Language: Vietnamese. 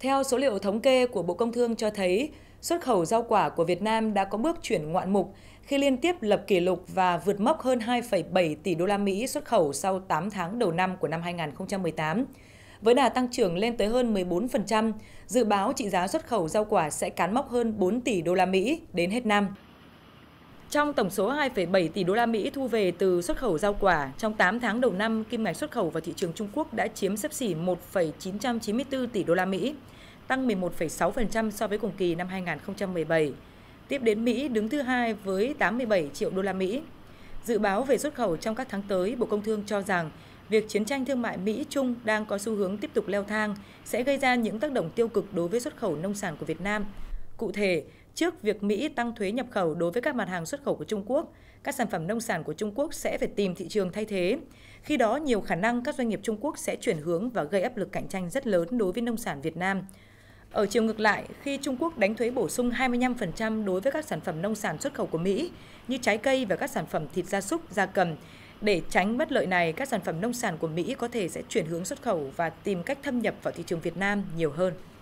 Theo số liệu thống kê của Bộ Công Thương cho thấy, xuất khẩu rau quả của Việt Nam đã có bước chuyển ngoạn mục khi liên tiếp lập kỷ lục và vượt mốc hơn 2,7 tỷ đô la Mỹ xuất khẩu sau 8 tháng đầu năm của năm 2018. Với đà tăng trưởng lên tới hơn 14%, dự báo trị giá xuất khẩu rau quả sẽ cán mốc hơn 4 tỷ đô la Mỹ đến hết năm. Trong tổng số 2,7 tỷ đô la Mỹ thu về từ xuất khẩu rau quả, trong 8 tháng đầu năm, kim ngạch xuất khẩu vào thị trường Trung Quốc đã chiếm xấp xỉ 1,994 tỷ đô la Mỹ, tăng 11,6% so với cùng kỳ năm 2017. Tiếp đến Mỹ đứng thứ hai với 87 triệu đô la Mỹ. Dự báo về xuất khẩu trong các tháng tới, Bộ Công Thương cho rằng việc chiến tranh thương mại Mỹ-Trung đang có xu hướng tiếp tục leo thang sẽ gây ra những tác động tiêu cực đối với xuất khẩu nông sản của Việt Nam. Cụ thể, trước việc Mỹ tăng thuế nhập khẩu đối với các mặt hàng xuất khẩu của Trung Quốc, các sản phẩm nông sản của Trung Quốc sẽ phải tìm thị trường thay thế. Khi đó, nhiều khả năng các doanh nghiệp Trung Quốc sẽ chuyển hướng và gây áp lực cạnh tranh rất lớn đối với nông sản Việt Nam. Ở chiều ngược lại, khi Trung Quốc đánh thuế bổ sung 25% đối với các sản phẩm nông sản xuất khẩu của Mỹ như trái cây và các sản phẩm thịt gia súc, gia cầm, để tránh bất lợi này, các sản phẩm nông sản của Mỹ có thể sẽ chuyển hướng xuất khẩu và tìm cách thâm nhập vào thị trường Việt Nam nhiều hơn.